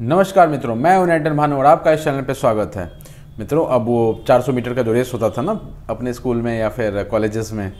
नमस्कार मित्रों मैं यूनाइटेड भानु और आपका इस चैनल पर स्वागत है मित्रों अब वो 400 मीटर का जो रेस होता था ना अपने स्कूल में या फिर कॉलेजेस में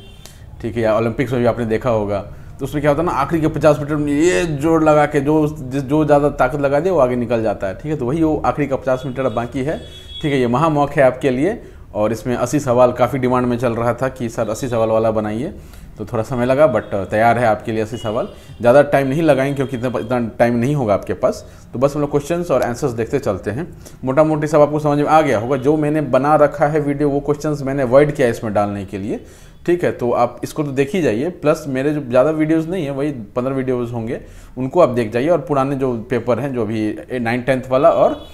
ठीक है या ओलंपिक्स में भी आपने देखा होगा तो उसमें क्या होता है ना आखिरी के 50 मीटर में ये जोर लगा के जो जिस जो ज़्यादा ताकत लगा दे वो आगे निकल जाता है ठीक है तो वही वो आखिरी का पचास मीटर अब बाकी है ठीक है ये महामौक है आपके लिए और इसमें अस्सी सवाल काफ़ी डिमांड में चल रहा था कि सर अस्सी सवाल वाला बनाइए तो थोड़ा समय लगा बट तैयार है आपके लिए अस्सी सवाल ज़्यादा टाइम नहीं लगाएंगे क्योंकि इतना इतना टाइम नहीं होगा आपके पास तो बस हम लोग क्वेश्चन और आंसर्स देखते चलते हैं मोटा मोटी सब आपको समझ में आ गया होगा जो मैंने बना रखा है वीडियो वो क्वेश्चन मैंने अवॉइड किया इसमें डालने के लिए ठीक है तो आप इसको तो देख ही जाइए प्लस मेरे जो ज़्यादा वीडियोज़ नहीं है वही पंद्रह वीडियोज़ होंगे उनको आप देख जाइए और पुराने जो पेपर हैं जो अभी नाइन टेंथ वाला और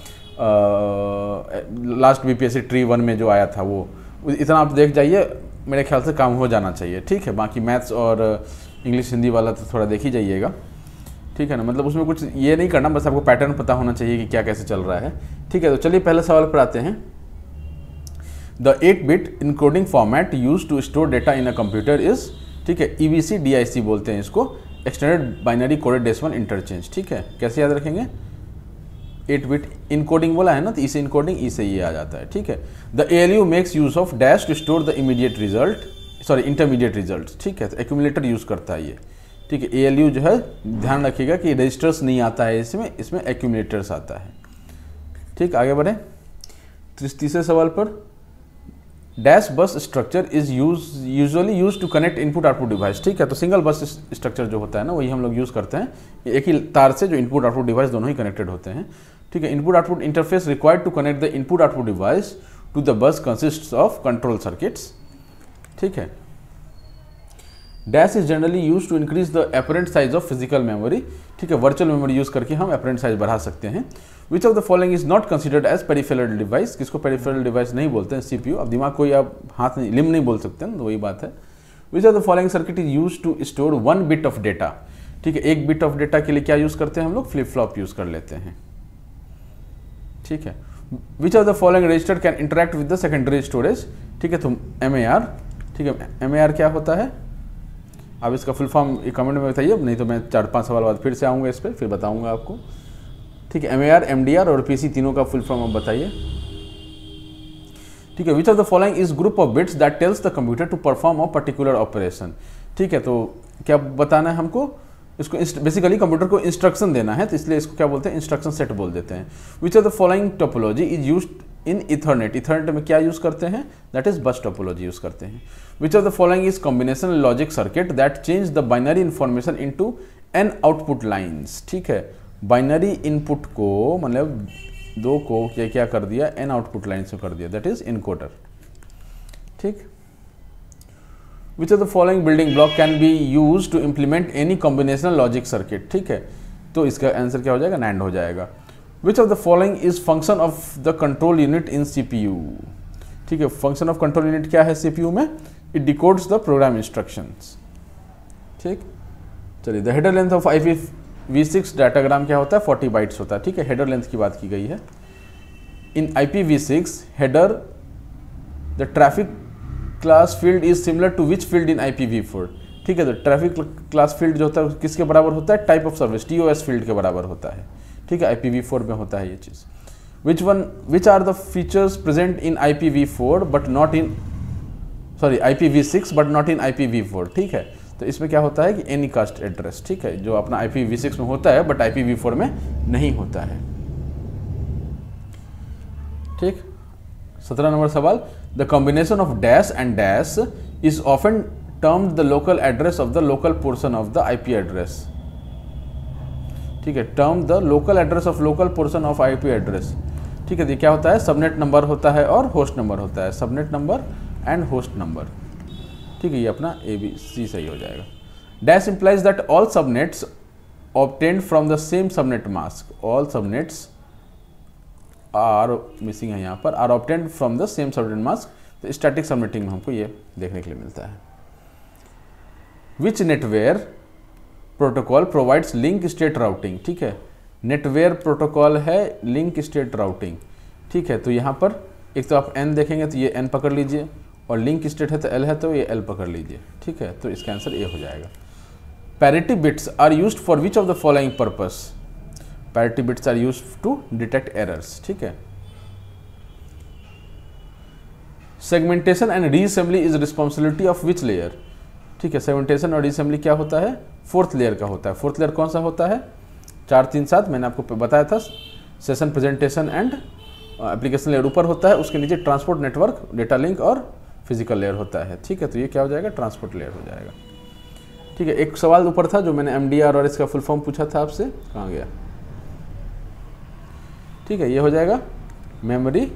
लास्ट बीपीएससी ट्री वन में जो आया था वो इतना आप देख जाइए मेरे ख्याल से काम हो जाना चाहिए ठीक है बाकी मैथ्स और इंग्लिश हिंदी वाला तो थोड़ा देख ही जाइएगा ठीक है ना मतलब उसमें कुछ ये नहीं करना बस आपको पैटर्न पता होना चाहिए कि क्या कैसे चल रहा है ठीक है तो चलिए पहले सवाल पर आते हैं the eight bit encoding format use to store data in a computer is ठीक है ई e वी बोलते हैं इसको extended binary coded decimal interchange ठीक है कैसे याद रखेंगे एट बिट इनकोडिंग बोला है ना तो इसे इनकोडिंग ई से ये आ जाता है ठीक है the L U makes use of dash to store the immediate result sorry intermediate result ठीक है तो एक्यूमुलेटर यूज करता है ये ठीक है ए एल यू जो है ध्यान रखिएगा कि रजिस्टर्स नहीं आता है इसमें इसमें एक्यूमुलेटर्स आता है ठीक आगे बढ़े तीसरे सवाल पर dash bus structure is use usually use to connect input output device ठीक है तो सिंगल बस स्ट्रक्चर जो होता है ना वही हम लोग यूज़ करते हैं एक ही तार से जो इनपुट आउटपुट डिवाइस दोनों ही कनेक्टेड होते हैं ठीक है input output interface required to connect the input output device to the bus consist of control circuits ठीक है dash is generally use to increase the apparent size of physical memory ठीक है virtual memory use करके हम apparent size बढ़ा सकते हैं which of the following is not considered as peripheral device किसको पेरीफेरल डिवाइस नहीं बोलते हैं सीपीयू अब दिमाग को आप हाथ नहीं लिम नहीं बोल सकते हैं तो वही बात है which of the following circuit is use to store one bit of data ठीक है एक बिट ऑफ डेटा के लिए क्या यूज करते हैं हम लोग फ्लिप फ्लॉप यूज कर लेते हैं ठीक है which of the following register can interact with the secondary storage ठीक है तो एम ठीक है एम क्या होता है आप इसका फुल फॉर्म कमेंट में बताइए नहीं तो मैं चार पाँच सवाल बाद फिर से आऊँगा इस पर फिर बताऊँगा आपको ठीक है M A R M D R और पी सी तीनों का फुल फॉर्म आप बताइए ठीक है which of the following is group of bits that tells the computer to perform a particular operation ठीक है तो क्या बताना है हमको इसको बेसिकली कंप्यूटर को इंस्ट्रक्शन देना है तो इसलिए इसको क्या बोलते हैं इंस्ट्रक्शन सेट बोल देते हैं which are the following topology is used in Ethernet Ethernet में क्या यूज़ करते हैं that is bus topology use करते हैं which of the following is combination logic circuit that change the binary information into N output lines ठीक है binary input को मतलब दो को क्या क्या कर दिया एन आउटपुट लाइन्स में कर दिया दैट इज इनकोडर ठीक which of the following building block can be use to implement any combinational logic circuit ठीक है तो इसका आंसर क्या हो जाएगा नैंड हो जाएगा which of the following is function of the control unit in CPU? ठीक है फंक्शन ऑफ कंट्रोल यूनिट क्या है CPU में it decodes the program instruction ठीक चलिए the header length of I P V six datagram क्या होता है फोर्टी बाइट्स होता है ठीक है हेडर लेंथ की बात की गई है in I P V six header the traffic class field is similar to which field in I P V four ठीक है तो ट्रैफिक क्लास फील्ड जो होता है किसके बराबर होता है type of service T O S field के बराबर होता है ठीक है IPv4 में होता है ये चीज़ which one which are the features present in IPv4 four but not in sorry IPv6 six but not in I P V four ठीक है तो इसमें क्या होता है कि एनी कास्ट एड्रेस ठीक है जो अपना IPv6 सिक्स में होता है बट IPv4 फोर में नहीं होता है ठीक सत्रह नंबर सवाल the combination of dash and dash is often termed the local address of the local portion of the I P address ठीक है term the local address of local portion of I address ठीक है तो क्या होता है subnet number होता है और होस्ट नंबर होता है subnet number and host number ठीक है ये अपना ए बी सी सही हो जाएगा dash implies that all subnets obtain from the same subnet mask all subnets are missing है यहाँ पर are obtain from the same subnet mask तो स्टैटिक सबनेटिंग में हमको ये देखने के लिए मिलता है which NetWare protocol provides link state routing ठीक है नेटवेयर प्रोटोकॉल है लिंक स्टेट राउटिंग ठीक है तो यहाँ पर एक तो आप एन देखेंगे तो ये एन पकड़ लीजिए और लिंक स्टेट है तो एल है तो ये एल पकड़ लीजिए ठीक है तो इसका आंसर ए हो जाएगा parity bits are use for which of the following purpose parity bits are use to detect errors ठीक है segmentation and reassembly is responsibility of which layer ठीक है सेगमेंटेशन और रीअसेंबली क्या होता है फोर्थ लेयर का होता है फोर्थ लेयर कौन सा होता है चार तीन सात मैंने आपको बताया था session presentation and application layer ऊपर होता है उसके नीचे ट्रांसपोर्ट नेटवर्क डेटा लिंक और फिजिकल लेयर होता है ठीक है तो ये क्या हो जाएगा ट्रांसपोर्ट लेयर हो जाएगा ठीक है एक सवाल ऊपर था जो मैंने एम और इसका फुल फॉर्म पूछा था आपसे कहाँ गया ठीक है ये हो जाएगा मेमोरी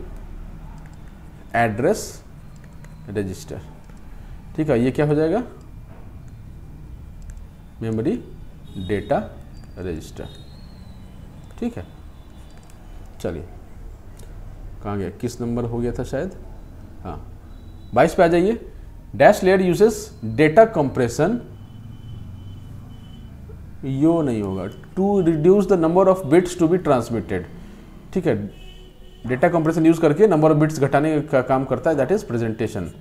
एड्रेस रजिस्टर ठीक है ये क्या हो जाएगा मेमोरी डेटा रजिस्टर ठीक है चलिए कहाँ गया किस नंबर हो गया था शायद हाँ बाईस पे आ जाइए dash layer uses data compression यो नहीं होगा to reduce the number of bits to be transmitted ठीक है डेटा कंप्रेशन यूज करके नंबर ऑफ बिट्स घटाने का काम करता है दैट इज प्रेजेंटेशन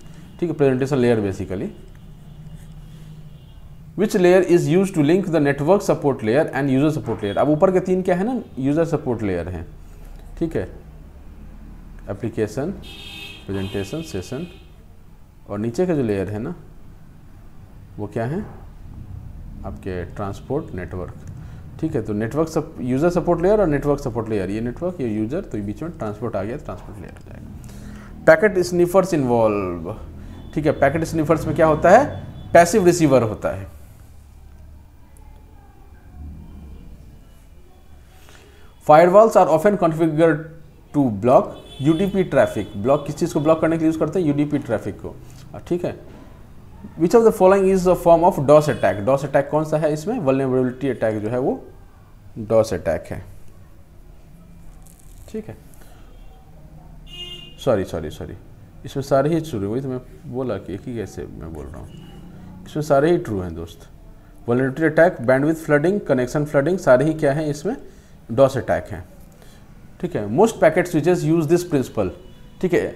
ठीक है presentation layer basically which layer is use to link the network support layer and user support layer अब ऊपर के तीन क्या है ना यूजर सपोर्ट लेयर हैं ठीक है एप्लीकेशन प्रेजेंटेशन सेशन और नीचे का जो लेयर है ना वो क्या है आपके ट्रांसपोर्ट नेटवर्क ठीक है तो नेटवर्क सप यूज़र सपोर्ट लेयर और नेटवर्क सपोर्ट लेयर ये नेटवर्क ये यूज़र तो बीच में ट्रांसपोर्ट आ गया ट्रांसपोर्ट लेयर हो जाएगा पैकेट स्निफर्स इन्वॉल्व ठीक है पैकेट स्निफर्स में क्या होता है पैसिव रिसीवर होता है firewalls are often configure to block UDP traffic block किस चीज़ को ब्लॉक करने के लिए यूज़ करते हैं यूडीपी ट्रैफिक को ठीक है which of the following is a form of DoS attack DoS attack कौन सा है इसमें वलनेबिलिटी अटैक जो है वो डॉस अटैक है ठीक है सॉरी सॉरी सॉरी इसमें सारे ही शुरू हुई तो मैं बोला कि एक ही कैसे मैं बोल रहा हूँ इसमें सारे ही ट्रू हैं दोस्त vulnerability attack bandwidth flooding connection flooding सारे ही क्या हैं इसमें डॉस अटैक हैं ठीक है most packet switches use this principle ठीक है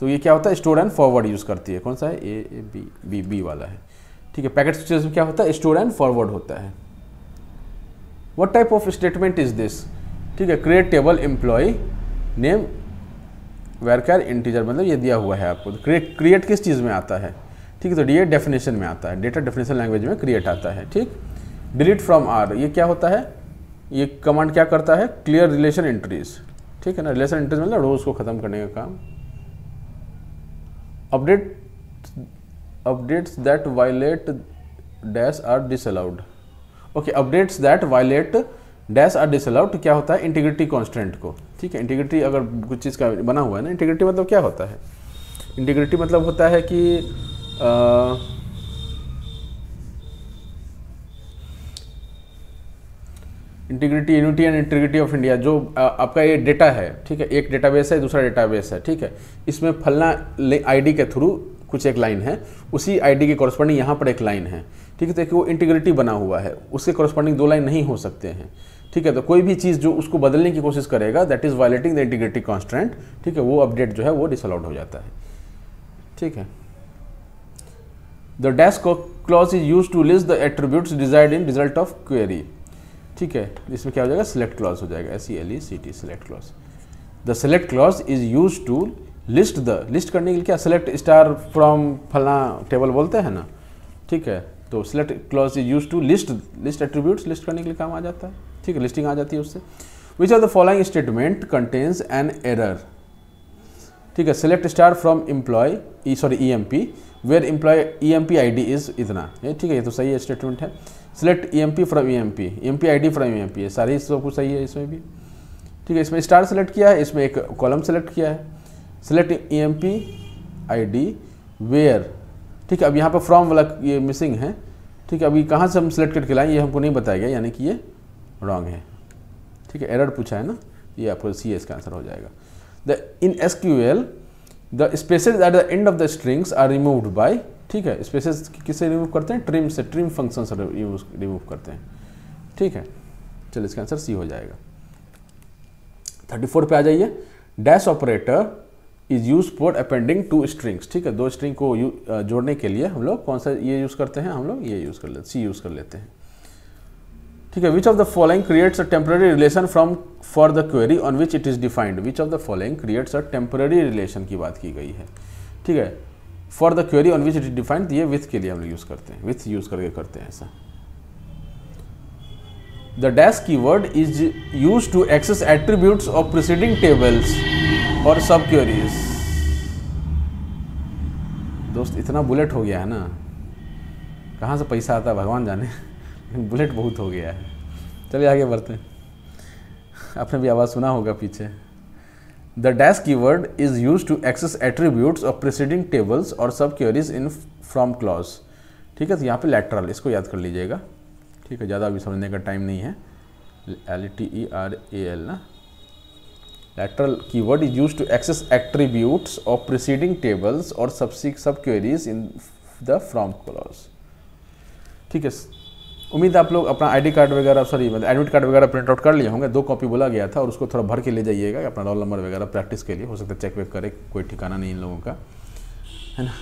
तो ये क्या होता है स्टोर एंड फॉरवर्ड यूज़ करती है कौन सा है A, A B B B वाला है ठीक है पैकेट स्विचेस में क्या होता है स्टोर एंड फॉरवर्ड होता है what type of statement is this ठीक है create table employ name varchar integer मतलब ये दिया हुआ है आपको क्रिएट तो क्रिएट किस चीज़ में आता है ठीक है तो डी डेफिनेशन में आता है डेटा डेफिनेशन लैंग्वेज में क्रिएट आता है ठीक डिलीट फ्रॉम आर ये क्या होता है ये कमांड क्या करता है क्लियर रिलेशन एंट्रीज ठीक है ना रिलेशन एंट्रीज मतलब रोज को ख़त्म करने का काम update updates that violate dash are disallowed okay updates that violate dash are disallowed क्या होता है इंटीग्रिटी कॉन्स्टेंट को ठीक है इंटीग्रिटी अगर कुछ चीज़ का बना हुआ है ना इंटीग्रिटी मतलब क्या होता है इंटीग्रिटी मतलब होता है कि आ, integrity unity and integrity of India जो आपका ये डेटा है ठीक है एक डेटाबेस है दूसरा डेटाबेस है ठीक है इसमें फलना आईडी के थ्रू कुछ एक लाइन है उसी आईडी के कॉरस्पॉन्डिंग यहाँ पर एक लाइन है ठीक है तो वो इंटीग्रिटी बना हुआ है उसके कॉरस्पॉन्डिंग दो लाइन नहीं हो सकते हैं ठीक है तो कोई भी चीज़ जो उसको बदलने की कोशिश करेगा that is violating the integrity constant ठीक है वो अपडेट जो है वो डिसअलाउड हो जाता है ठीक है the dash clause is use to list the attributes desired in result of query ठीक है इसमें क्या हो जाएगा सिलेक्ट क्लॉज हो जाएगा S C L E C T select clause the select clause is use to list the लिस्ट करने के लिए क्या सिलेक्ट स्टार फ्रॉम फलना टेबल बोलते हैं ना ठीक है तो select clause is use to list list attribute लिस्ट करने के लिए काम आ जाता है ठीक है लिस्टिंग आ जाती है उससे which are the following statement contains an error ठीक है select star from employ sorry E M P where employ E M P I D is इतना ठीक है ये तो सही स्टेटमेंट है select E M P from E M P M P I D from E M P सारी सब कुछ सही है इसमें भी ठीक है इसमें स्टार सेलेक्ट किया है इसमें एक कॉलम सेलेक्ट किया है select E M P I D where ठीक है अब यहाँ पर फ्रॉम वाला ये मिसिंग है ठीक है अभी कहाँ से हम सिलेक्ट करके लाएँ ये हमको नहीं बताया गया यानी कि ये रॉन्ग है ठीक है एरर पूछा है ना ये आपको सी एस का आंसर हो जाएगा the in S Q L the spaces at the end of the strings are removed by ठीक है स्पेसेस किससे रिमूव करते हैं ट्रिम से ट्रिम फंक्शन से रिमूव करते हैं ठीक है चलो इसका आंसर सी हो जाएगा थर्टी फोर पे आ जाइए dash operator is use for appending two strings ठीक है दो स्ट्रिंग को जोड़ने के लिए हम लोग कौन सा ये यूज़ करते हैं हम लोग ये यूज़ कर लेते सी यूज़ कर लेते हैं ठीक है which of the following creates a temporary relation from for the query on which it is defined which of the following creates a temporary relation की बात की गई है ठीक है for the query on which it defined ये with के लिए हम लोग यूज़ करते हैं विथ यूज़ करके करते हैं ऐसा the dash keyword is use to access attribute of preceding tables और सब क्वेरीज दोस्त इतना बुलेट हो गया है ना कहाँ से पैसा आता है भगवान जाने लेकिन बुलेट बहुत हो गया है चलिए आगे बढ़ते हैं आपने भी आवाज़ सुना होगा पीछे The dash keyword is used to access attributes of preceding tables or subqueries in from clause. ठीक है तो यहाँ पे lateral इसको याद कर लीजिएगा ठीक है ज़्यादा अभी समझने का टाइम नहीं है L T E R A L ना lateral keyword is used to access attributes of preceding tables or subsequent subqueries in the from clause ठीक है उम्मीद आप लोग अपना आईडी कार्ड वगैरह सॉरी मतलब एडमिट कार्ड वगैरह प्रिंट आउट कर लिए होंगे दो कॉपी बोला गया था और उसको थोड़ा भर के ले जाइएगा अपना रोल नंबर वगैरह प्रैक्टिस के लिए हो सकता है चेक वेक करे कोई ठिकाना नहीं इन लोगों का है ना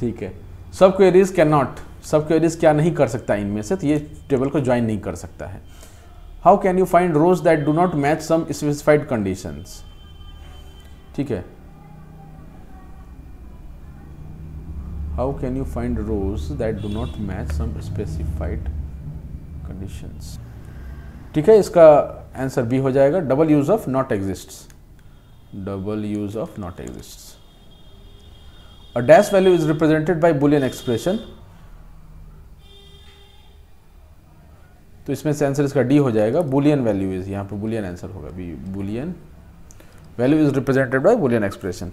ठीक है subqueries can not subqueries क्या नहीं कर सकता इनमें से तो ये टेबल को ज्वाइन नहीं कर सकता है how can you find rows that do not match some specified conditions ठीक है how can you find rows that do not match some specified conditions ठीक है इसका आंसर बी हो जाएगा double use of not exist double use of not exist a dash value is represented by Boolean expression तो इसमें से answer इसका D हो जाएगा बुलियन वैल्यू इज यहां पर बुलियन आंसर होगा B Boolean value is represented by Boolean expression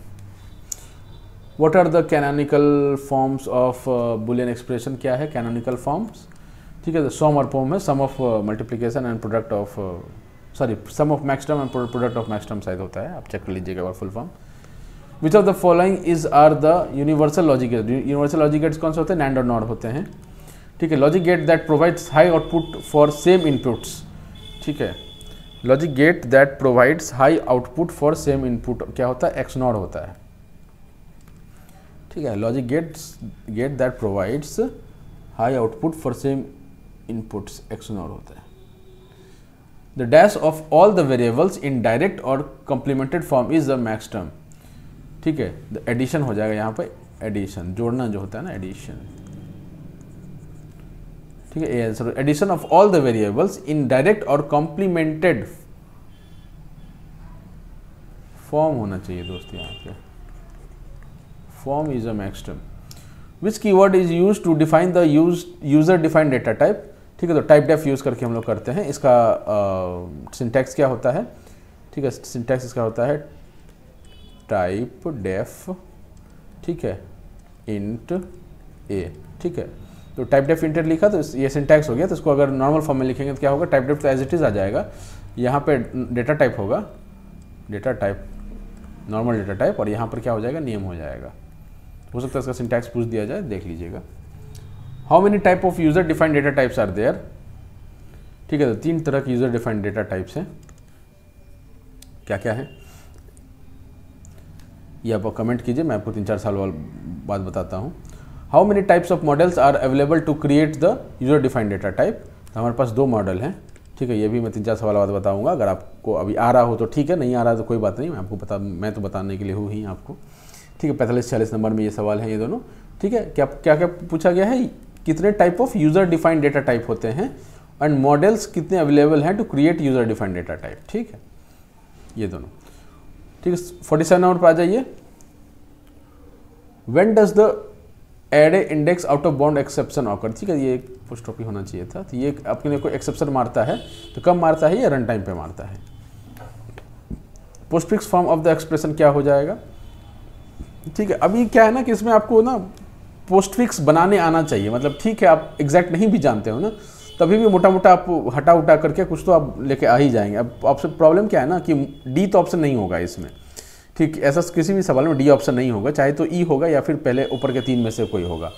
what are the canonical forms of Boolean expression क्या है कैनोनिकल फॉर्म्स ठीक है सम और पोम में sum of multiplication and product of sorry sum of maxterm and product of maxterm शायद होता है आप चेक कर लीजिएगा और full form which of the following is are the universal logic gate universal logic gates कौन से होते हैं नैंड और नॉर होते हैं ठीक है logic gate that provides high output for same inputs ठीक है logic gate that provides high output for same input क्या होता है एक्स नॉर होता है ठीक है logic gates gate that provides high output for same inputs XNOR होता है the dash of all the variables in direct और complemented form is the max term ठीक है द एडिशन हो जाएगा यहाँ पर एडिशन जोड़ना जो होता है ना एडिशन ठीक है answer addition of all the variables in direct और कॉम्प्लीमेंटेड फॉर्म होना चाहिए दोस्त यहाँ पे form is a max term which keyword is used to define the use user defined data type ठीक है तो टाइप डेफ यूज़ करके हम लोग करते हैं इसका सिंटैक्स uh, क्या होता है ठीक है सिंटैक्स इसका होता है टाइप डेफ ठीक है इंट ए ठीक है तो टाइप डेफ इंटर लिखा तो ये सिंटैक्स हो गया तो इसको अगर नॉर्मल फॉर्म में लिखेंगे तो क्या होगा टाइप डेफ तो एज इट इज़ आ जाएगा यहाँ पे डेटा टाइप होगा data type normal data type और यहाँ पर क्या हो जाएगा नियम हो जाएगा हो सकता है इसका सिंटैक्स पूछ दिया जाए देख लीजिएगा how many type of user defined data types are there ठीक है तो तीन तरह के यूजर डिफाइंड डेटा टाइप्स हैं क्या क्या है ये आप कमेंट कीजिए मैं आपको तीन चार साल बाद बताता हूँ how many types of models are available to create the user defined data type तो हमारे पास दो मॉडल हैं ठीक है ये भी मैं तीन चार सवाल बाद बताऊंगा अगर आपको अभी आ रहा हो तो ठीक है नहीं आ रहा तो कोई बात नहीं मैं आपको बता मैं तो बताने के लिए हूँ ही आपको ठीक है पैंतालीस छियालीस नंबर में ये सवाल है ये दोनों ठीक है क्या क्या क्या पूछा गया है कितने type of user defined data type होते हैं एंड मॉडल्स कितने अवेलेबल हैं to create user defined data type ठीक है ये दोनों ठीक है फोर्टी सेवन नंबर पर आ जाइए when does the array index out of bound exception occur ठीक है ये एक पोस्ट टॉपिक होना चाहिए था तो ये आपके कोई एक्सेप्शन मारता है तो कब मारता है या रन टाइम पे मारता है postfix form of the expression क्या हो जाएगा ठीक है अभी क्या है ना कि इसमें आपको ना पोस्टफिक्स बनाने आना चाहिए मतलब ठीक है आप एग्जैक्ट नहीं भी जानते हो ना तभी भी मोटा मोटा आप हटा उठा करके कुछ तो आप लेके आ ही जाएंगे अब ऑप्शन प्रॉब्लम क्या है ना कि डी तो ऑप्शन नहीं होगा इसमें ठीक ऐसा किसी भी सवाल में डी ऑप्शन नहीं होगा चाहे तो ई e होगा या फिर पहले ऊपर के तीन में से कोई होगा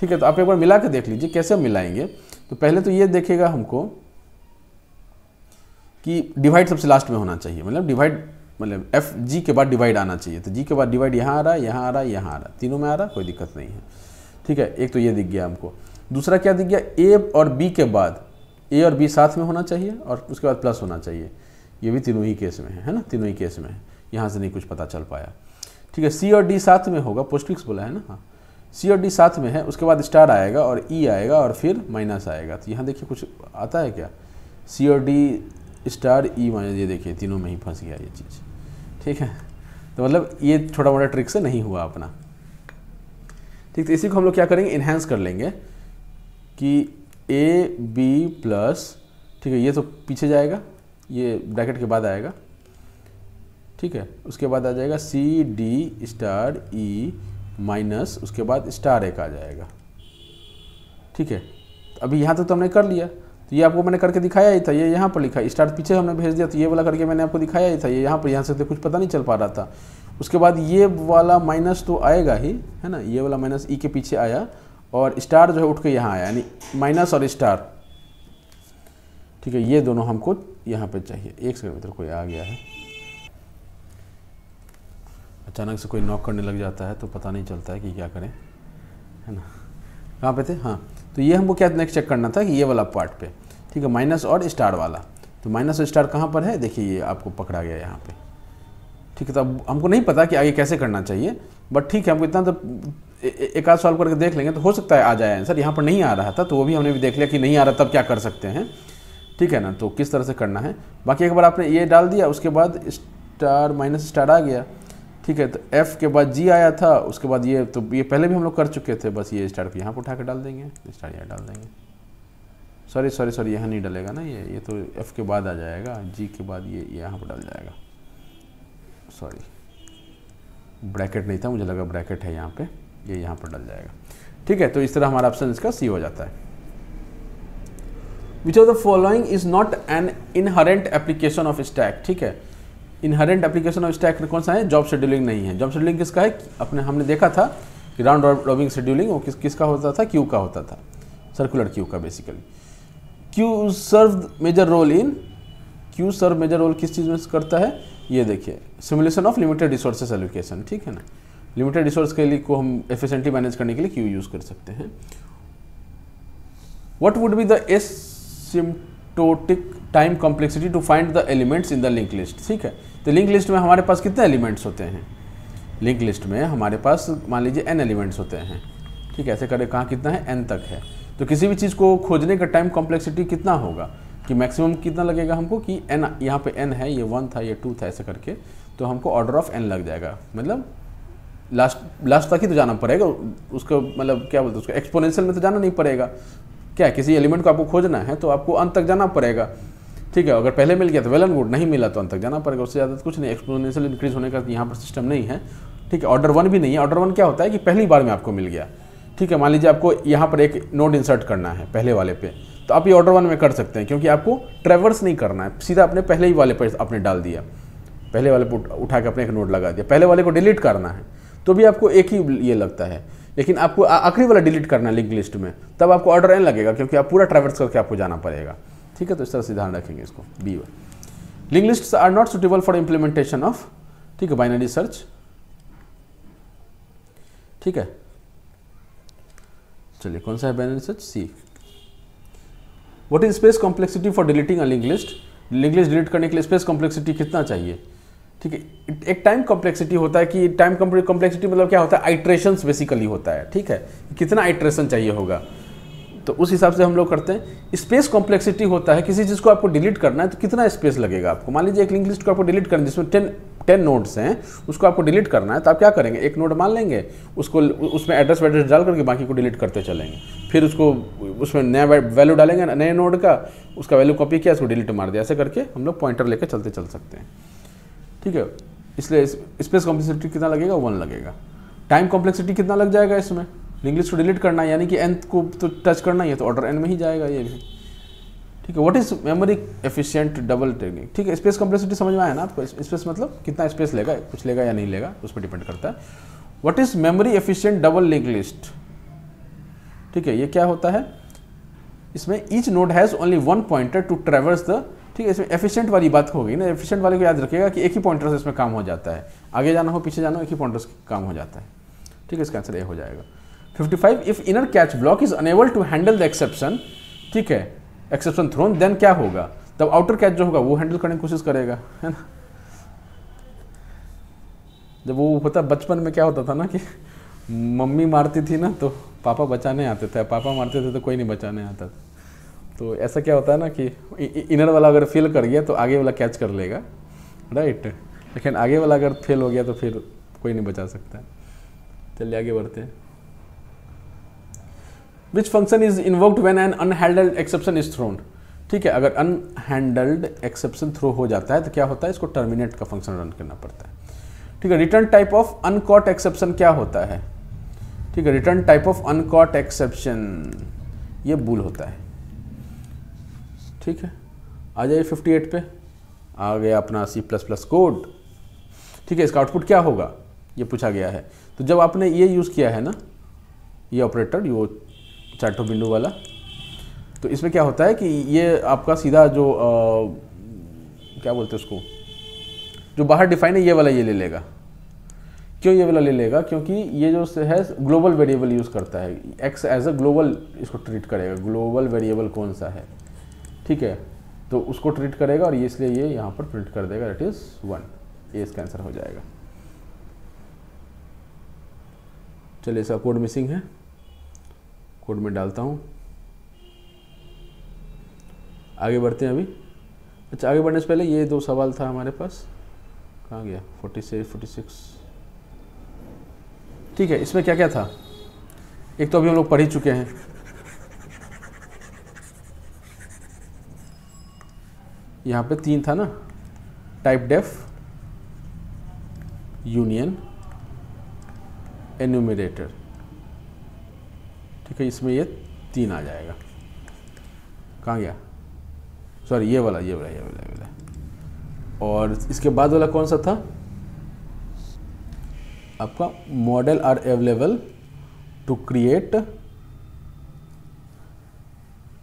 ठीक है तो आप एक बार मिला के देख लीजिए कैसे मिलाएंगे तो पहले तो ये देखेगा हमको कि डिवाइड सबसे लास्ट में होना चाहिए मतलब डिवाइड मतलब एफ जी के बाद डिवाइड आना चाहिए तो जी के बाद डिवाइड यहाँ आ रहा है यहाँ आ रहा है यहाँ आ रहा है तीनों में आ रहा कोई दिक्कत नहीं है ठीक है एक तो ये दिख गया हमको दूसरा क्या दिख गया ए और बी के बाद ए और बी साथ में होना चाहिए और उसके बाद प्लस होना चाहिए ये भी तीनों ही केस में है है ना तीनों ही केस में है यहाँ से नहीं कुछ पता चल पाया ठीक है सी और डी साथ में होगा पोस्टफिक्स बोला है ना हाँ सी और डी साथ में है उसके बाद स्टार आएगा और ई e आएगा और फिर माइनस आएगा तो यहाँ देखिए कुछ आता है क्या सी और डी स्टार ई माइनस ये देखिए तीनों में ही फंस गया ये चीज़ ठीक है तो मतलब ये छोटा मोटा ट्रिक से नहीं हुआ अपना ठीक तो इसी को हम लोग क्या करेंगे इन्हेंस कर लेंगे कि ए बी प्लस ठीक है ये तो पीछे जाएगा ये ब्रैकेट के बाद आएगा ठीक है उसके बाद आ जाएगा C D star E minus उसके बाद स्टार एक आ जाएगा ठीक है अभी यहाँ तक तो हमने कर लिया तो ये आपको मैंने करके दिखाया ही था ये यहाँ पर लिखा स्टार्ट पीछे हमने भेज दिया तो ये वाला करके मैंने आपको दिखाया ही था ये यहाँ पर यहाँ से तो कुछ पता नहीं चल पा रहा था उसके बाद ये वाला माइनस तो आएगा ही है ना ये वाला माइनस ई के पीछे आया और स्टार जो है उठ के यहाँ आया यानी माइनस और स्टार ठीक है ये दोनों हमको यहाँ पर चाहिए एक सेकंड मित्र कोई आ गया है अचानक से कोई नॉक करने लग जाता है तो पता नहीं चलता है कि क्या करें है ना कहाँ पे थे हाँ तो ये हमको क्या नेक्स्ट चेक करना था कि ये वाला पार्ट पे ठीक है माइनस और स्टार वाला तो माइनस और स्टार कहाँ पर है देखिए ये आपको पकड़ा गया यहाँ पे ठीक है तो अब हमको नहीं पता कि आगे कैसे करना चाहिए बट ठीक है हमको इतना तो एक आध सॉल्व करके देख लेंगे तो हो सकता है आ जाए आंसर यहाँ पर नहीं आ रहा था तो वो भी हमने भी देख लिया कि नहीं आ रहा तब क्या कर सकते हैं ठीक है ना तो किस तरह से करना है बाकी एक बार आपने ये डाल दिया उसके बाद स्टार माइनस स्टार आ गया ठीक है तो एफ के बाद जी आया था उसके बाद ये तो ये पहले भी हम लोग कर चुके थे बस ये स्टार को यहाँ पर उठा के डाल देंगे स्टार यहाँ डाल देंगे सॉरी सॉरी सॉरी यहाँ नहीं डलेगा ना ये ये तो एफ के बाद आ जाएगा जी के बाद ये यहाँ पर डल जाएगा सॉरी ब्रैकेट नहीं था मुझे लगा ब्रैकेट है यहाँ पे ये यहाँ पर डल जाएगा ठीक है तो इस तरह हमारा ऑप्शन इसका सी हो जाता है which of the following is not an inherent application of stack ठीक है इनहरेंट एप्लीकेशन ऑफ स्टैक कौन सा है जॉब शेड्यूलिंग नहीं है जॉब शेड्यूलिंग किसका है अपने हमने देखा था कि राउंड रॉबिंग शेड्यूलिंग वो किस किसका होता था क्यू का होता था सर्कुलर क्यू का basically queue serve major role in queue serve major role किस चीज़ में करता है ये देखिए simulation of limited resources allocation ठीक है ना लिमिटेड रिसोर्स के लिए को हम एफिशेंटली मैनेज करने के लिए क्यू यूज़ कर सकते हैं would be the as asymptotic time complexity to find the elements in the link list ठीक है तो लिंक लिस्ट में हमारे पास कितने एलिमेंट्स होते हैं लिंक लिस्ट में हमारे पास मान लीजिए एन एलिमेंट्स होते हैं ठीक है ऐसे करें कहाँ कितना है एन तक है तो किसी भी चीज़ को खोजने का टाइम कॉम्प्लेक्सिटी कितना होगा कि मैक्सिमम कितना लगेगा हमको कि एन यहाँ पे एन है ये वन था ये टू था ऐसे करके तो हमको ऑर्डर ऑफ एन लग जाएगा मतलब लास्ट लास्ट तक ही तो जाना पड़ेगा उसको मतलब क्या बोलते हैं उसको एक्सपोनेंशियल में तो जाना नहीं पड़ेगा क्या किसी एलिमेंट को आपको खोजना है तो आपको अंत तक जाना पड़ेगा ठीक है अगर पहले मिल गया तो वेल एंड गुड नहीं मिला तो अंत तक जाना पड़ेगा उससे ज़्यादा तो कुछ नहीं एक्सपोनेंशियल इंक्रीज होने का यहाँ पर सिस्टम नहीं है ठीक है ऑर्डर वन भी नहीं है ऑर्डर वन क्या होता है कि पहली बार में आपको मिल गया ठीक है मान लीजिए आपको यहाँ पर एक नोट इंसर्ट करना है पहले वाले पे तो आप ये ऑर्डर वन में कर सकते हैं क्योंकि आपको ट्रेवर्स नहीं करना है सीधा अपने पहले ही वाले पर आपने डाल दिया पहले वाले पर उठा के अपने एक नोट लगा दिया पहले वाले को डिलीट करना है तो भी आपको एक ही ये लगता है लेकिन आपको आखिरी वाला डिलीट करना है लिंक लिस्ट में तब आपको ऑर्डर एन लगेगा क्योंकि आप पूरा ट्रेवर्स करके आपको जाना पड़ेगा ठीक है तो इस तरह से ध्यान रखेंगे इसको B one link list are not suitable for implementation of ठीक है बाइनरी सर्च ठीक है चलिए कौन सा है binary search C what is space complexity for deleting a link list link list delete करने के लिए स्पेस कॉम्प्लेक्सिटी कितना चाहिए ठीक है एक टाइम कॉम्प्लेक्सिटी होता है कि टाइम कॉम्प्लेक्सिटी मतलब क्या होता है आइट्रेशन बेसिकली होता है ठीक है कितना आइट्रेशन चाहिए होगा तो उस हिसाब से हम लोग करते हैं स्पेस कॉम्प्लेक्सिटी होता है किसी चीज़ को आपको डिलीट करना है तो कितना स्पेस लगेगा आपको मान लीजिए एक लिंक लिस्ट को आपको डिलीट करना है जिसमें टेन टेन नोट्स हैं उसको आपको डिलीट करना है तो आप क्या करेंगे एक नोट मान लेंगे उसको उसमें एड्रेस वेड्रेस डाल करके बाकी को डिलीट करते चलेंगे फिर उसको उसमें नया वैल्यू डालेंगे नए नोट का उसका वैल्यू कॉपी किया उसको डिलीट मार दिया ऐसे करके हम लोग पॉइंटर लेकर चलते चल सकते हैं ठीक है इसलिए स्पेस कॉम्प्लेक्सिटी कितना लगेगा वन लगेगा टाइम कॉम्प्लेक्सिटी कितना लग जाएगा इसमें लिंक को डिलीट करना है यानी कि एन को तो टच करना ही है तो ऑर्डर एन में ही जाएगा ये भी ठीक है what is memory efficient double technique ठीक है स्पेस कम्प्लेक्सिटी समझ में आया ना आपको स्पेस मतलब कितना स्पेस लेगा कुछ लेगा या नहीं लेगा उस पर डिपेंड करता है what is memory efficient double link list ठीक है ये क्या होता है इसमें each node has only one pointer to traverse the ठीक है इसमें एफिशिएंट वाली बात होगी ना एफिशिएंट वाले को याद रखिएगा कि एक ही पॉइंटर से इसमें काम हो जाता है आगे जाना हो पीछे जाना हो एक ही पॉइंटर से काम हो जाता है ठीक है इसका आंसर ए हो जाएगा 55 if inner catch block is unable to handle the exception ठीक है एक्सेप्शन थ्रोन देन क्या होगा तब आउटर कैच जो होगा वो हैंडल करने की कोशिश करेगा है ना जब वो होता बचपन में क्या होता था ना कि मम्मी मारती थी ना तो पापा बचाने आते थे पापा मारते थे तो कोई नहीं बचाने आता था तो ऐसा क्या होता है ना कि इनर वाला अगर फेल कर गया तो आगे वाला कैच कर लेगा राइट लेकिन आगे वाला अगर फेल हो गया तो फिर कोई नहीं बचा सकता चलिए आगे बढ़ते हैं which function is invoked when an unhandled exception is thrown ठीक है अगर अनहैंडल्ड एक्सेप्शन थ्रो हो जाता है तो क्या होता है इसको टर्मिनेट का फंक्शन रन करना पड़ता है ठीक है return type of uncaught exception क्या होता है ठीक है return type of uncaught exception ये बुल होता है ठीक है आ जाइए 58 पे आ गया अपना सी प्लस प्लस कोड ठीक है इसका आउटपुट क्या होगा ये पूछा गया है तो जब आपने ये यूज़ किया है ना ये ऑपरेटर वो चाटो बिंदु वाला तो इसमें क्या होता है कि ये आपका सीधा जो आ, क्या बोलते हैं उसको जो बाहर डिफाइन है ये वाला ये ले लेगा क्यों ये वाला ले लेगा क्योंकि ये जो है ग्लोबल वेरिएबल यूज़ करता है एक्स एज अ ग्लोबल इसको ट्रीट करेगा ग्लोबल वेरिएबल कौन सा है ठीक है तो उसको ट्रीट करेगा और ये इसलिए ये यहाँ पर प्रिंट कर देगा दैट इज़ वन ये इसका आंसर हो जाएगा चलिए इसका कोड मिसिंग है कोड में डालता हूँ आगे बढ़ते हैं अभी अच्छा आगे बढ़ने से पहले ये दो सवाल था हमारे पास कहाँ गया फोर्टी से फोर्टी सिक्स ठीक है इसमें क्या क्या था एक तो अभी हम लोग पढ़ ही चुके हैं यहाँ पे तीन था ना टाइप डेफ यूनियन एन्यूमिनेटर ठीक है इसमें ये तीन आ जाएगा कहाँ गया सॉरी ये वाला ये वाला ये वाला ये वाला और इसके बाद वाला कौन सा था आपका model are available to create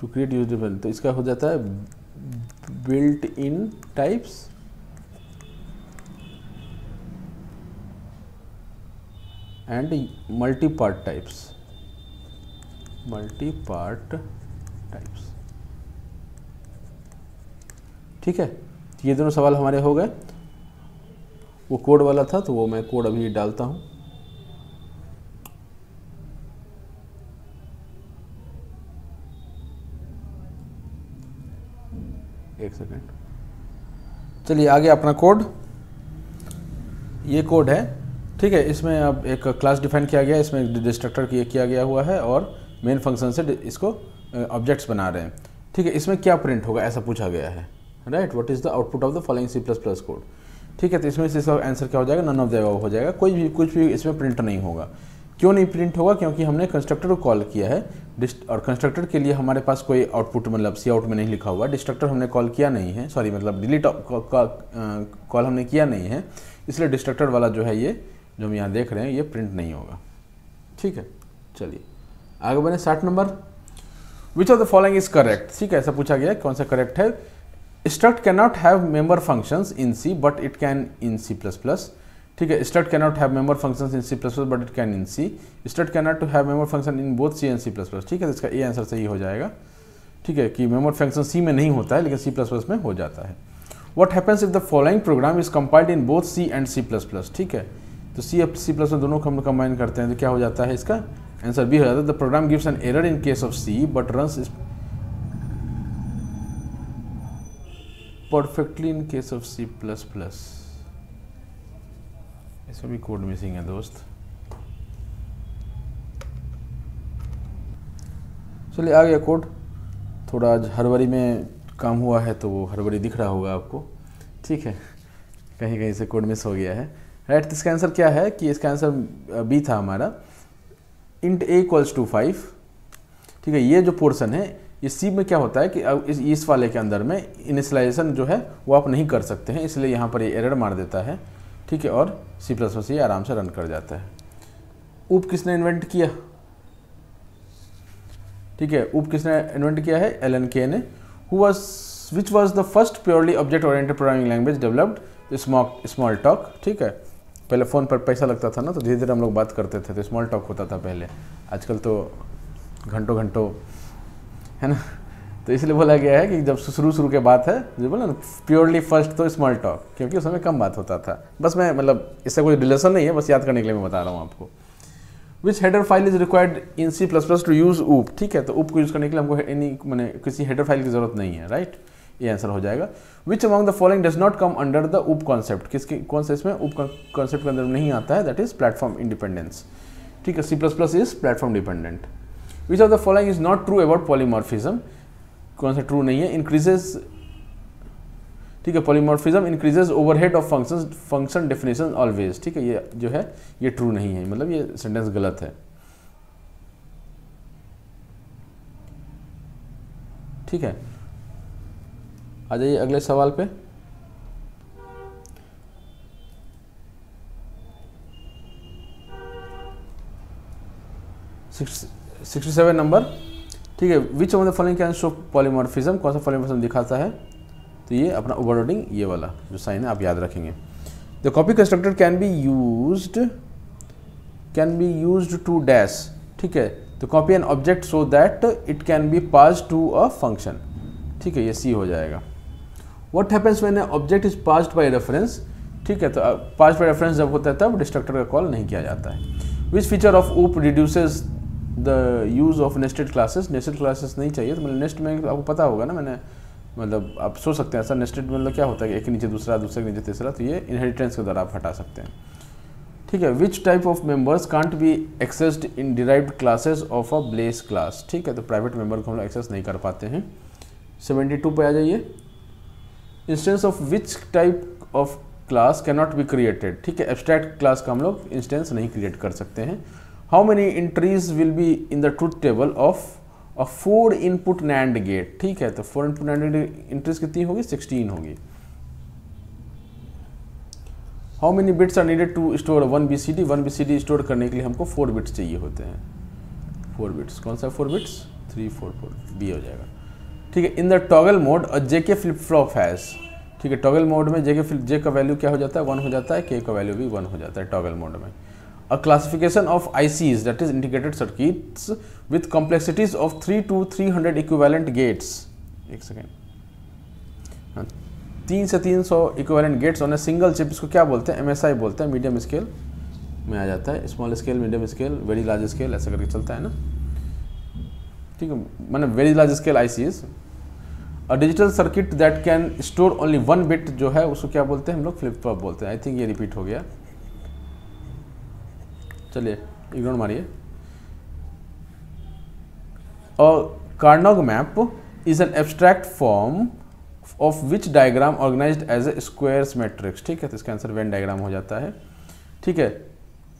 to create use तो इसका हो जाता है built in types and multi part types multi part types ठीक है ये दोनों सवाल हमारे हो गए वो कोड वाला था तो वो मैं कोड अभी डालता हूँ एक सेकेंड चलिए आगे अपना कोड ये कोड है ठीक है इसमें अब एक क्लास डिफाइन किया गया इसमें डिस्ट्रक्टर किया गया हुआ है और मेन फंक्शन से इसको ऑब्जेक्ट्स बना रहे हैं ठीक है इसमें क्या प्रिंट होगा ऐसा पूछा गया है right what is the output of the following C plus plus code ठीक है तो इसमें से इसका आंसर क्या हो जाएगा नन ऑफ जगह हो जाएगा कोई भी कुछ भी इसमें प्रिंट नहीं होगा क्यों नहीं प्रिंट होगा क्योंकि हमने कंस्ट्रक्टर को कॉल किया है और कंस्ट्रक्टर के लिए हमारे पास कोई आउटपुट मतलब सी आउट में नहीं लिखा हुआ डिस्ट्रक्टर हमने कॉल किया नहीं है सॉरी मतलब डिलीट कॉल हमने किया नहीं है इसलिए डिस्ट्रक्टर वाला जो है ये जो हम यहाँ देख रहे हैं ये प्रिंट नहीं होगा ठीक है चलिए आगे बने साठ number which of the following is correct ठीक है ऐसा पूछा गया कौन सा करेक्ट है have member functions in C but it can in C plus plus ठीक है have struct cannot have plus plus but it can in C in C to have member function in both C and C plus plus ठीक है तो इसका A answer सही हो जाएगा ठीक है कि मेमोर फंक्शन सी में नहीं होता है लेकिन सी प्लस प्लस में हो जाता है what happens if the following program is compiled in both C and C plus plus ठीक है तो सी एफ सी प्लस दोनों को हम कंबाइन करते हैं तो क्या हो जाता है इसका Answer B हो जाता है the program gives an error in case of C but runs perfectly in case of C plus plus इसमें भी कोड मिसिंग है दोस्त चलिए आ गया कोड थोड़ा आज हरवरी में काम हुआ है तो वो हरवरी दिख रहा होगा आपको ठीक है कहीं कहीं से कोड मिस हो गया है राइट इसका आंसर क्या है कि इसका आंसर बी था हमारा int A equals to five ठीक है ये जो पोर्सन है ये सी में क्या होता है कि अब इस इस वाले के अंदर में इनिशलाइजेशन जो है वो आप नहीं कर सकते हैं इसलिए यहाँ पर ये एरर मार देता है ठीक है और सी प्लस प्लस ये आराम से रन कर जाता है उप किसने इन्वेंट किया ठीक है उप किसने इन्वेंट किया है एल एन के ने who was which was the first purely object oriented programming language developed smock Smalltalk ठीक है पहले फ़ोन पर पैसा लगता था ना तो धीरे धीरे हम लोग बात करते थे तो स्मॉल टॉक होता था पहले आजकल तो घंटों घंटों है ना तो इसलिए बोला गया है कि जब शुरू शुरू के बात है जो बोला ना प्योरली फर्स्ट तो स्मॉल टॉक क्योंकि उस समय कम बात होता था बस मैं मतलब इससे कोई रिलेशन नहीं है बस याद करने के लिए मैं बता रहा हूँ आपको which header file is required in C plus plus to use OOP ठीक है तो ऊप को यूज़ करने के लिए हमको मैंने किसी हेडर फाइल की ज़रूरत नहीं है राइट right? ये आंसर हो जाएगा which among the following does not come under the OOP concept किसके कौन से इसमें उप कॉन्सेप्ट के अंदर नहीं आता है दैट इज प्लेटफॉर्म इंडिपेंडेंस ठीक है C plus plus is platform dependent which of the following is not true about polymorphism कौन सा ट्रू नहीं है इंक्रीजेज ठीक है polymorphism increases overhead of function function definition always ठीक है ये जो है ये ट्रू नहीं है मतलब ये सेंटेंस गलत है ठीक है आ जाइए अगले सवाल पे सिक्सटी सेवन नंबर ठीक है which of the following can show polymorphism कौन सा पॉलीमॉर्फिज्म दिखाता है तो ये अपना ओवरलोडिंग ये वाला जो साइन है आप याद रखेंगे the copy constructor can be use can be use to dash ठीक है तो copy an object so that it can be pass to a function ठीक है ये सी हो जाएगा what happens when object is passed by reference ठीक है तो पास्ड बाय रेफरेंस जब होता है तब डिस्ट्रक्टर का कॉल नहीं किया जाता है which feature of OOP reduces the use of nested classes nested classes नहीं चाहिए तो मतलब नेस्ट में आपको पता होगा ना मैंने मतलब आप सोच सकते हैं ऐसा नेस्टेड मतलब क्या होता है एक नीचे दूसरा दूसरे के नीचे तीसरा तो ये इनहेरिटेंस के द्वारा आप हटा सकते हैं ठीक है which type of members can't be accessed in derived classes of a base class ठीक है तो प्राइवेट मेंबर को हम लोग एक्सेस नहीं कर पाते हैं सेवेंटी टू पर आ जाइए instance of which type of class cannot be created ठीक है एब्स्ट्रैक्ट क्लास का हम लोग इंस्टेंस नहीं क्रिएट कर सकते हैं how many entries will be in the truth table of a four input NAND gate ठीक है तो फोर इनपुट नैंड इंट्रीज कितनी होगी सिक्सटीन होगी how many bits are needed to store one B C D one B C D store करने के लिए हमको फोर बिट्स चाहिए होते हैं फोर बिट्स कौन सा four bits three four four B हो जाएगा ठीक है इन द टॉगल मोड और जे के फ्लिप फ्लॉप हैज़ ठीक है टॉगल मोड में जे के फ्लिप जे का वैल्यू क्या हो जाता है वन हो जाता है के का वैल्यू भी वन हो जाता है टॉगल मोड में a classification of I that is integrated circuits with complexities of three two three hundred equivalent gates एक सेकेंड हाँ, तीन से तीन सौ equivalent gates on a single chip इसको क्या बोलते हैं एम बोलते हैं मीडियम स्केल में आ जाता है small scale medium scale very large scale ऐसा करके चलता है ना ठीक है मैंने very large scale I C digital circuit that can store only one bit जो है उसको क्या बोलते हैं हम लोग फ्लिप फ्लॉप बोलते हैं आई थिंक ये रिपीट हो गया चलिए इग्नोर मारिए और Karnaugh map is an abstract form of which diagram organize as a square matrix ठीक है तो इसका आंसर वेन डायग्राम हो जाता है ठीक है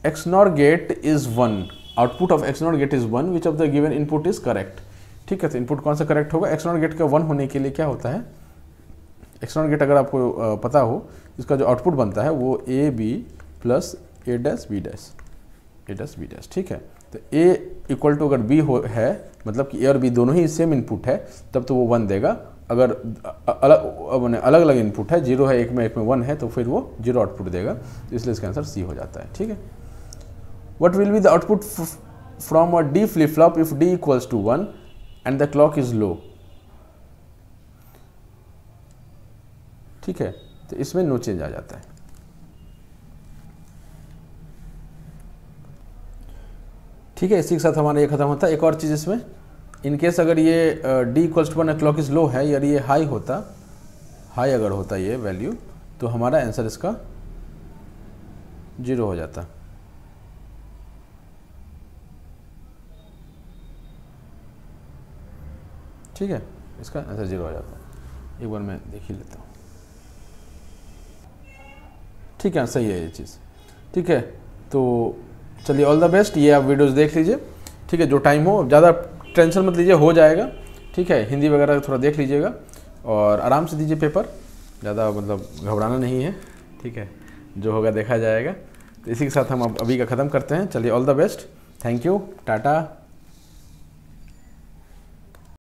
XNOR gate is one output of XNOR gate is one which of the given input is correct ठीक है तो इनपुट कौन सा करेक्ट होगा एक्सनॉट गेट का वन होने के लिए क्या होता है एक्सनॉट गेट अगर आपको पता हो इसका जो आउटपुट बनता है वो A B plus A dash B dash A dash B dash ठीक है तो ए इक्वल टू अगर बी हो है मतलब कि ए और बी दोनों ही सेम इनपुट है तब तो वो वन देगा अगर अलग मैंने अलग अलग इनपुट है जीरो है एक में एक में वन है तो फिर वो जीरो आउटपुट देगा तो इसलिए इसका आंसर सी हो जाता है ठीक है what will be the output from a D flip flop if D equals to one and the clock is low ठीक है तो इसमें नो चेंज आ जाता है ठीक है इसी के साथ हमारा ये खत्म होता है एक और चीज़ इसमें इनकेस अगर ये D equals to one clock is low है यार ये हाई होता हाई अगर होता ये वैल्यू तो हमारा आंसर इसका जीरो हो जाता ठीक है इसका आंसर जीरो आ जाता है एक बार मैं देख ही लेता हूँ ठीक है सही है ये चीज़ ठीक है तो चलिए ऑल द बेस्ट ये आप वीडियोस देख लीजिए ठीक है जो टाइम हो ज़्यादा टेंशन मत लीजिए हो जाएगा ठीक है हिंदी वगैरह थोड़ा देख लीजिएगा और आराम से दीजिए पेपर ज़्यादा मतलब घबराना नहीं है ठीक है जो होगा देखा जाएगा तो इसी के साथ हम अब अभी का ख़त्म करते हैं चलिए all the best thank you Tata